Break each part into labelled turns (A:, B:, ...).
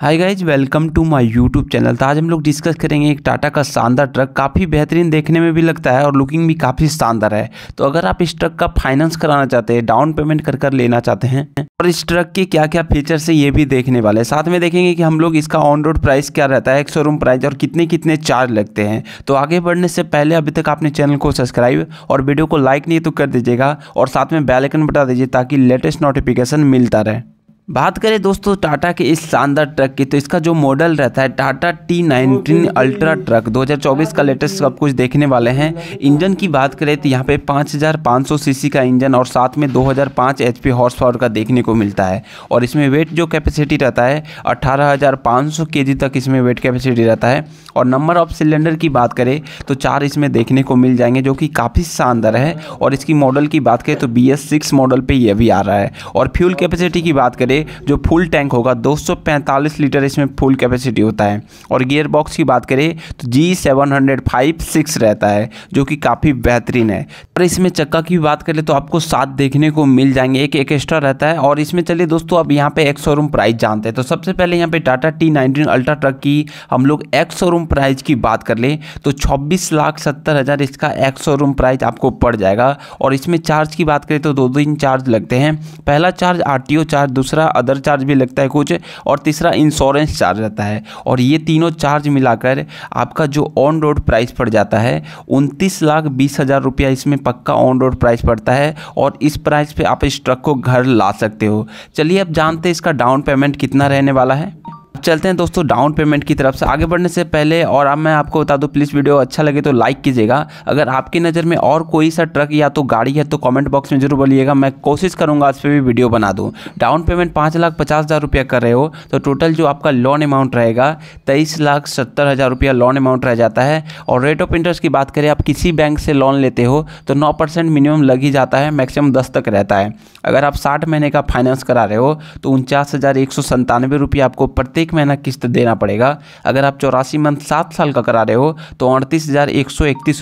A: hi guys welcome to my YouTube channel तो आज हम लोग डिस्कस करेंगे एक टाटा का शानदार ट्रक काफ़ी बेहतरीन देखने में भी लगता है और लुकिंग भी काफ़ी शानदार है तो अगर आप इस ट्रक का फाइनेंस कराना चाहते हैं डाउन पेमेंट कर कर लेना चाहते हैं और इस ट्रक के क्या क्या फीचर्स है ये भी देखने वाले हैं साथ में देखेंगे कि हम लोग इसका ऑन रोड प्राइस क्या रहता है एक शोरूम प्राइस और कितने कितने चार्ज लगते हैं तो आगे बढ़ने से पहले अभी तक आपने चैनल को सब्सक्राइब और वीडियो को लाइक नहीं तो कर दीजिएगा और साथ में बेलाइकन बता दीजिए ताकि लेटेस्ट नोटिफिकेशन मिलता रहे बात करें दोस्तों टाटा के इस शानदार ट्रक की तो इसका जो मॉडल रहता है Tata T nineteen ultra truck 2024 का लेटेस्ट सब कुछ देखने वाले हैं इंजन की बात करें तो यहाँ पे 5500 सीसी का इंजन और साथ में 2005 एचपी हॉर्स पावर का देखने को मिलता है और इसमें वेट जो कैपेसिटी रहता है 18500 केजी तक इसमें वेट कैपेसिटी रहता है और नंबर ऑफ सिलेंडर की बात करें तो चार इसमें देखने को मिल जाएंगे जो कि काफ़ी शानदार है और इसकी मॉडल की बात करें तो बी मॉडल पर यह भी आ रहा है और फ्यूल कैपेसिटी की बात करें हमारे जो फुल टैंक होगा 245 लीटर इसमें फुल कैपेसिटी होता है और गियर बॉक्स की बात करें तो G seven hundred five six रहता है जो कि काफ़ी बेहतरीन है और इसमें चक्का की बात करें तो आपको सात देखने को मिल जाएंगे एक एक एक्स्ट्रा रहता है और इसमें चलिए दोस्तों अब यहाँ पे एक शोरूम प्राइस जानते हैं तो सबसे पहले यहाँ पे Tata T nineteen ultra truck की हम लोग एक शोरूम प्राइस की बात कर लें तो छब्बीस लाख सत्तर हज़ार इसका एक शोरूम प्राइस आपको पड़ जाएगा और इसमें चार्ज की बात करें तो दो दिन चार्ज लगते हैं पहला चार्ज आर चार्ज दूसरा दूसरा अदर चार्ज भी लगता है कुछ और तीसरा इंश्योरेंस चार्ज रहता है और ये तीनों चार्ज मिलाकर आपका जो ऑन रोड प्राइस पड़ जाता है उनतीस लाख बीस हज़ार रुपया इसमें पक्का ऑन रोड प्राइस पड़ता है और इस प्राइस पे आप इस ट्रक को घर ला सकते हो चलिए अब जानते हैं इसका डाउन पेमेंट कितना रहने वाला है चलते हैं दोस्तों डाउन पेमेंट की तरफ से आगे बढ़ने से पहले और अब मैं आपको बता दूं प्लीज़ वीडियो अच्छा लगे तो लाइक कीजिएगा अगर आपकी नज़र में और कोई सा ट्रक या तो गाड़ी है तो कमेंट बॉक्स में जरूर बोलिएगा मैं कोशिश करूंगा आज पे भी वीडियो बना दूँ डाउन पेमेंट पाँच लाख पचास हज़ार रुपया कर रहे हो तो टोटल जो आपका लोन अमाउंट रहेगा तेईस लाख सत्तर हज़ार रुपया लोन अमाउंट रह जाता है और रेट ऑफ इंटरेस्ट की बात करें आप किसी बैंक से लोन लेते हो तो नौ परसेंट मिनिमम लग ही जाता है मैक्सिमम दस तक रहता है अगर आप साठ महीने का फाइनेंस करा रहे हो तो उनचास हज़ार एक सौ संतानवे रुपया आपको प्रत्येक एक महीना किस्त देना पड़ेगा अगर आप चौरासी मंथ सात साल का करा रहे हो तो अड़तीस हज़ार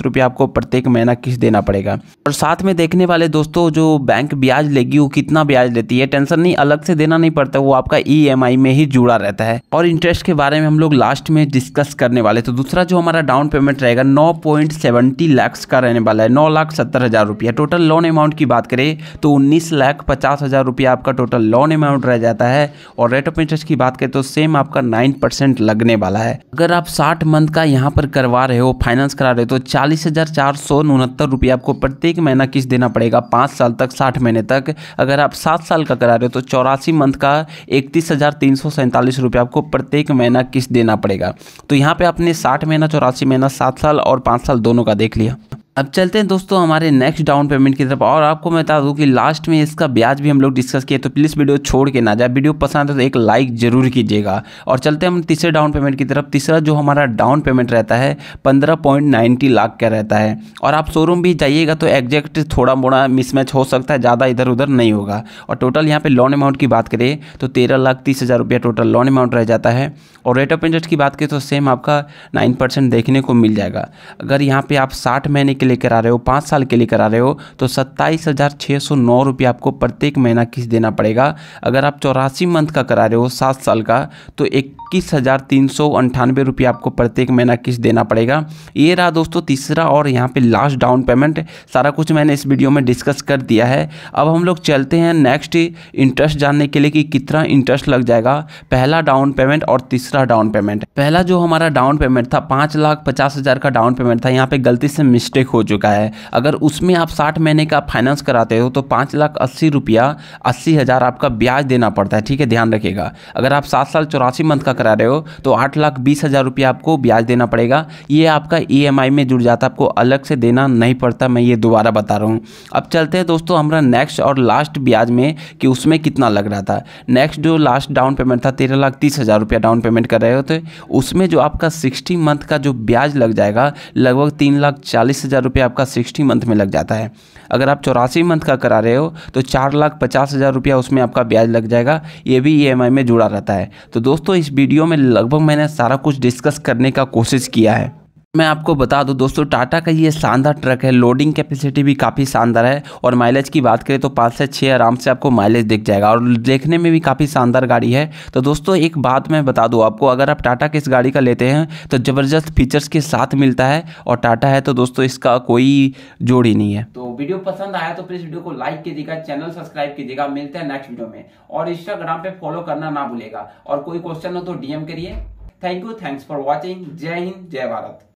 A: रुपया आपको प्रत्येक महीना किस्त देना पड़ेगा और साथ में देखने वाले दोस्तों जो बैंक ब्याज लेगी वो कितना ब्याज लेती है टेंशन नहीं अलग से देना नहीं पड़ता वो आपका ई e में ही जुड़ा रहता है और इंटरेस्ट के बारे में हम लोग लास्ट में डिस्कस करने वाले तो दूसरा जो हमारा डाउन पेमेंट रहेगा नौ पॉइंट सेवेंटी लैक्स का रहने वाला है नौ लाख सत्तर हज़ार रुपया टोटल लोन अमाउंट की बात करें तो उन्नीस लाख पचास हज़ार रुपया आपका टोटल लोन अमाउंट रह जाता है और रेट ऑफ इंटरेस्ट की बात करें तो सेम मैक्सिमम आपका नाइन परसेंट लगने वाला है अगर आप साठ मंथ का यहाँ पर करवा रहे हो फाइनेंस करा रहे हो तो चालीस हजार चार सौ उनहत्तर रुपये आपको प्रत्येक महीना किस्त देना पड़ेगा पाँच साल तक साठ महीने तक अगर आप सात साल का करा रहे हो तो चौरासी मंथ का इकतीस हज़ार तीन सौ सैंतालीस रुपये आपको प्रत्येक महीना किस्त देना पड़ेगा तो यहाँ पे आपने साठ महीना चौरासी महीना सात साल और पाँच साल दोनों का देख लिया अब चलते हैं दोस्तों हमारे नेक्स्ट डाउन पेमेंट की तरफ और आपको मैं बता दूं कि लास्ट में इसका ब्याज भी हम लोग डिस्कस किए तो प्लीज़ वीडियो छोड़ के ना जाए वीडियो पसंद है तो एक लाइक ज़रूर कीजिएगा और चलते हैं हम तीसरे डाउन पेमेंट की तरफ तीसरा जो हमारा डाउन पेमेंट रहता है पंद्रह पॉइंट नाइन्टी लाख का रहता है और आप शोरूम भी जाइएगा तो एग्जैक्ट थोड़ा मोड़ा मिसमैच हो सकता है ज़्यादा इधर उधर नहीं होगा और टोटल यहाँ पर लोन अमाउंट की बात करें तो तेरह लाख तीस हज़ार रुपया टोटल लोन अमाउंट रह जाता है और रेट ऑफ इंटरेस्ट की बात करें तो सेम आपका नाइन परसेंट देखने को मिल जाएगा अगर यहाँ पर आप साठ महीने के लिए करा रहे हो पाँच साल के लिए करा रहे हो तो सत्ताईस हज़ार छः सौ नौ रुपये आपको प्रत्येक महीना किस्त देना पड़ेगा अगर आप चौरासी मंथ का करा रहे हो सात साल का तो इक्कीस हज़ार तीन सौ अंठानवे रुपये आपको प्रत्येक महीना किस्त देना पड़ेगा ये रहा दोस्तों तीसरा और यहाँ पे लास्ट डाउन पेमेंट सारा कुछ मैंने इस वीडियो में डिस्कस कर दिया है अब हम लोग चलते हैं नेक्स्ट इंटरेस्ट जानने के लिए कि कितना इंटरेस्ट लग जाएगा पहला डाउन पेमेंट और तीसरा डाउन पेमेंट पहला जो हमारा डाउन पेमेंट था पाँच लाख पचास हज़ार का डाउन पेमेंट था यहाँ पे गलती से मिस्टेक हो चुका है अगर उसमें आप साठ महीने का फाइनेंस कराते हो तो पाँच लाख अस्सी रुपया अस्सी हज़ार आपका ब्याज देना पड़ता है ठीक है ध्यान रखिएगा अगर आप सात साल चौरासी मंथ का करा रहे हो तो आठ लाख बीस हज़ार रुपया आपको ब्याज देना पड़ेगा ये आपका ई e में जुड़ जाता है आपको अलग से देना नहीं पड़ता मैं ये दोबारा बता रहा हूँ अब चलते हैं दोस्तों हमारा नेक्स्ट और लास्ट ब्याज में कि उसमें कितना लग रहा था नेक्स्ट जो लास्ट डाउन पेमेंट था तेरह लाख तीस हज़ार रुपया डाउन पेमेंट कर रहे होते उसमें जो आपका सिक्सटी मंथ का जो ब्याज लग जाएगा लगभग तीन लाख चालीस हज़ार रुपया आपका सिक्सटी मंथ में लग जाता है अगर आप चौरासी मंथ का करा रहे हो तो चार लाख पचास हज़ार रुपया उसमें आपका ब्याज लग जाएगा ये भी ई e में जुड़ा रहता है तो दोस्तों इस वीडियो में लगभग मैंने सारा कुछ डिस्कस करने का कोशिश किया है मैं आपको बता दूं दोस्तों टाटा का ये शानदार ट्रक है लोडिंग कैपेसिटी भी काफ़ी शानदार है और माइलेज की बात करें तो पाँच से छः आराम से आपको माइलेज दिख जाएगा और देखने में भी काफ़ी शानदार गाड़ी है तो दोस्तों एक बात मैं बता दूं आपको अगर आप टाटा के इस गाड़ी का लेते हैं तो ज़बरदस्त फीचर्स के साथ मिलता है और टाटा है तो दोस्तों इसका कोई जोड़ ही नहीं है तो वीडियो पसंद आया तो प्लीज़ वीडियो को लाइक कीजिएगा चैनल सब्सक्राइब कीजिएगा मिलते हैं नेक्स्ट वीडियो में और इंस्टाग्राम पर फॉलो करना ना भूलेगा और कोई क्वेश्चन हो तो डीएम करिए thank you thanks for watching जय हिंद जय भारत